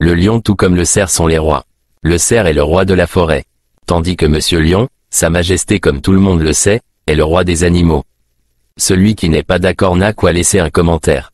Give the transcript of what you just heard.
Le lion tout comme le cerf sont les rois. Le cerf est le roi de la forêt. Tandis que Monsieur Lion, Sa Majesté comme tout le monde le sait, est le roi des animaux. Celui qui n'est pas d'accord n'a quoi laisser un commentaire.